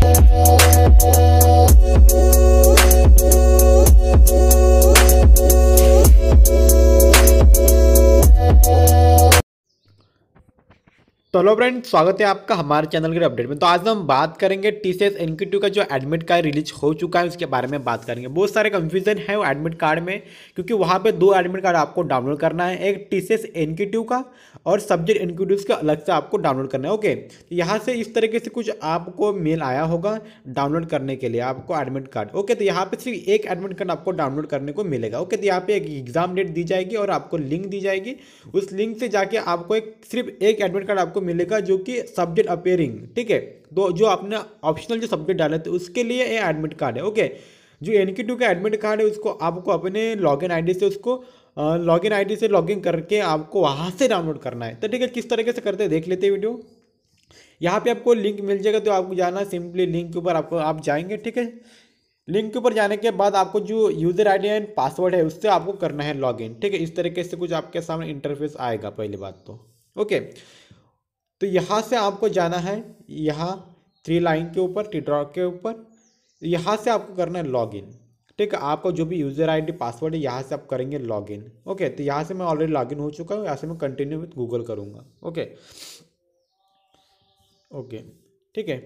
Thank you. तो hello friend स्वागत है आपका हमारे चैनल के अपडेट में तो आज हम बात करेंगे T C S N two का जो एडमिट कार्ड रिलीज हो चुका है उसके बारे में बात करेंगे बहुत सारे कंफ्यूजन है वो एडमिट कार्ड में क्योंकि वहाँ पे दो एडमिट कार्ड आपको डाउनलोड करना है एक T C S N two का और सब्जेक्ट टू का अलग से आपको डाउनलोड करना है ओके तो यहाँ से इस तरीके से कुछ आपको मेल आया होगा डाउनलोड करने के लिए आपको एडमिट कार्ड ओके तो यहाँ पर सिर्फ एक एडमिट कार्ड आपको डाउनलोड करने को मिलेगा ओके तो यहाँ पर एक एग्जाम डेट दी जाएगी और आपको लिंक दी जाएगी उस लिंक से जाके आपको एक सिर्फ एक एडमिट कार्ड आपको मिलेगा जो कि सब्जेक्ट अपेयरिंग ठीक है तो जो आपने ऑप्शनल जो सब्जेक्ट डाले थे उसके लिए ये एडमिट कार्ड है ओके जो एन की टू का एडमिट कार्ड है उसको आपको अपने लॉगिन आईडी से उसको लॉगिन आईडी से लॉगिन करके आपको वहाँ से डाउनलोड करना है तो ठीक है किस तरीके से करते हैं देख लेते हैं वीडियो यहाँ पे आपको लिंक मिल जाएगा तो आपको जाना सिंपली लिंक के ऊपर आपको आप जाएंगे ठीक है लिंक के ऊपर जाने के बाद आपको जो यूज़र आई एंड पासवर्ड है उससे आपको करना है लॉगिन ठीक है इस तरीके से कुछ आपके सामने इंटरफेस आएगा पहली बात तो ओके okay. तो यहाँ से आपको जाना है यहाँ थ्री लाइन के ऊपर टी ड्रॉ के ऊपर यहाँ से आपको करना है लॉगिन ठीक है आपको जो भी यूज़र आईडी पासवर्ड है यहाँ से आप करेंगे लॉगिन ओके तो यहाँ से मैं ऑलरेडी लॉगिन हो चुका हूँ यहाँ से मैं कंटिन्यू विथ गूगल करूँगा ओके ओके ठीक है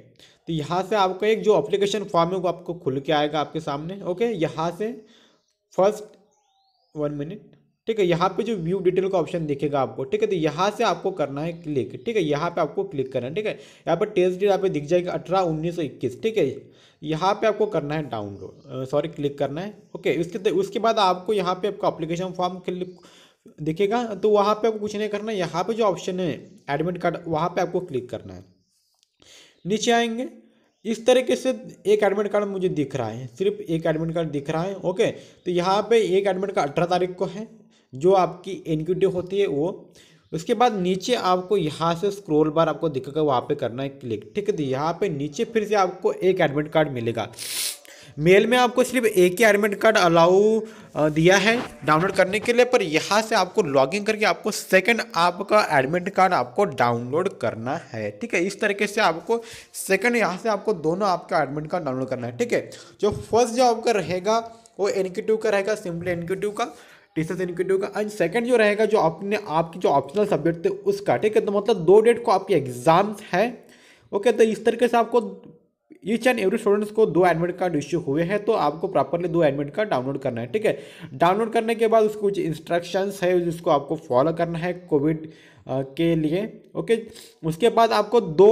तो यहाँ से आपका एक जो अप्लीकेशन फॉर्म है वो आपको खुल के आएगा आपके सामने ओके यहाँ से फर्स्ट वन मिनट ठीक है यहाँ पे जो व्यू डिटेल का ऑप्शन दिखेगा आपको ठीक है तो यहाँ से आपको करना है क्लिक ठीक है यहाँ पे आपको क्लिक करना है ठीक है यहाँ पर टेस्ट डेट यहाँ पे दिख जाएगा अठारह उन्नीस सौ इक्कीस ठीक है यहाँ पे आपको करना है डाउनलोड सॉरी क्लिक करना है ओके उसके तो, उसके बाद आपको यहाँ पे आपका अप्लीकेशन फॉर्म क्लिक दिखेगा तो वहाँ पर आपको कुछ नहीं करना है यहाँ पर जो ऑप्शन है एडमिट कार्ड वहाँ पर आपको क्लिक करना है नीचे आएंगे इस तरीके से एक एडमिट कार्ड मुझे दिख रहा है सिर्फ एक एडमिट कार्ड दिख रहा है ओके तो यहाँ पे एक एडमिट कार्ड अठारह तारीख को है जो आपकी एनक्यूटिव होती है वो उसके बाद नीचे आपको यहाँ से स्क्रोल बार आपको दिखेगा वहाँ पे करना है क्लिक ठीक है तो यहाँ पे नीचे फिर से आपको एक एडमिट कार्ड मिलेगा मेल में आपको सिर्फ एक ही एडमिट कार्ड अलाउ दिया है डाउनलोड करने के लिए पर यहाँ से आपको लॉगिन करके आपको सेकंड आपका एडमिट कार्ड आपको डाउनलोड करना है ठीक है इस तरीके से आपको सेकंड यहाँ से आपको दोनों आपका एडमिट कार्ड डाउनलोड करना है ठीक है जो फर्स्ट जो आपका रहेगा वो एनक्यूटिव का रहेगा सिंपली एनक्यूटिव का टीचर्स इनिक्यूटिव का एंड सेकंड जो रहेगा जो अपने आपकी जो ऑप्शनल सब्जेक्ट थे उसका ठीक है तो मतलब दो डेट को आपकी एग्ज़ाम्स है ओके तो इस तरीके से आपको ईच एंड एवरी स्टूडेंट्स को दो एडमिट कार्ड इश्यू हुए हैं तो आपको प्रॉपरली दो एडमिट कार्ड डाउनलोड करना है ठीक है डाउनलोड करने के बाद उसको कुछ इंस्ट्रक्शंस है जिसको आपको फॉलो करना है कोविड के लिए ओके उसके बाद आपको दो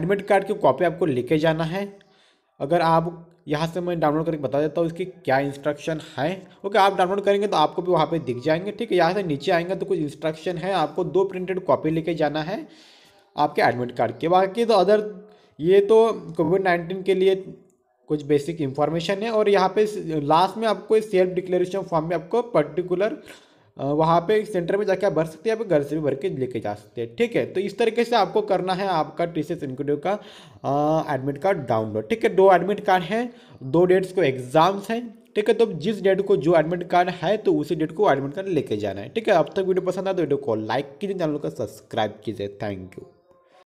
एडमिट कार्ड की कॉपी आपको लेके जाना है अगर आप यहाँ से मैं डाउनलोड करके बता देता हूँ इसकी क्या इंस्ट्रक्शन है ओके आप डाउनलोड करेंगे तो आपको भी वहाँ पे दिख जाएंगे ठीक है यहाँ से नीचे आएंगे तो कुछ इंस्ट्रक्शन है आपको दो प्रिंटेड कॉपी लेके जाना है आपके एडमिट कार्ड के बाकी तो अदर ये तो कोविड नाइन्टीन के लिए कुछ बेसिक इन्फॉर्मेशन है और यहाँ पे लास्ट में आपको सेल्फ डिक्लेरेशन फॉर्म में आपको पर्टिकुलर वहाँ पे सेंटर में जाके आप भर सकते हैं आप घर से भी भर के लेके जा सकते हैं ठीक है तो इस तरीके से आपको करना है आपका टी सी का एडमिट कार्ड डाउनलोड ठीक है दो एडमिट कार्ड हैं दो डेट्स को एग्ज़ाम्स हैं ठीक है तो जिस डेट को जो एडमिट कार्ड है तो उसी डेट को एडमिट कार्ड लेके जाना है ठीक है अब तक वीडियो पसंद आया तो वीडियो को लाइक कीजिए चैनल को सब्सक्राइब कीजिए थैंक यू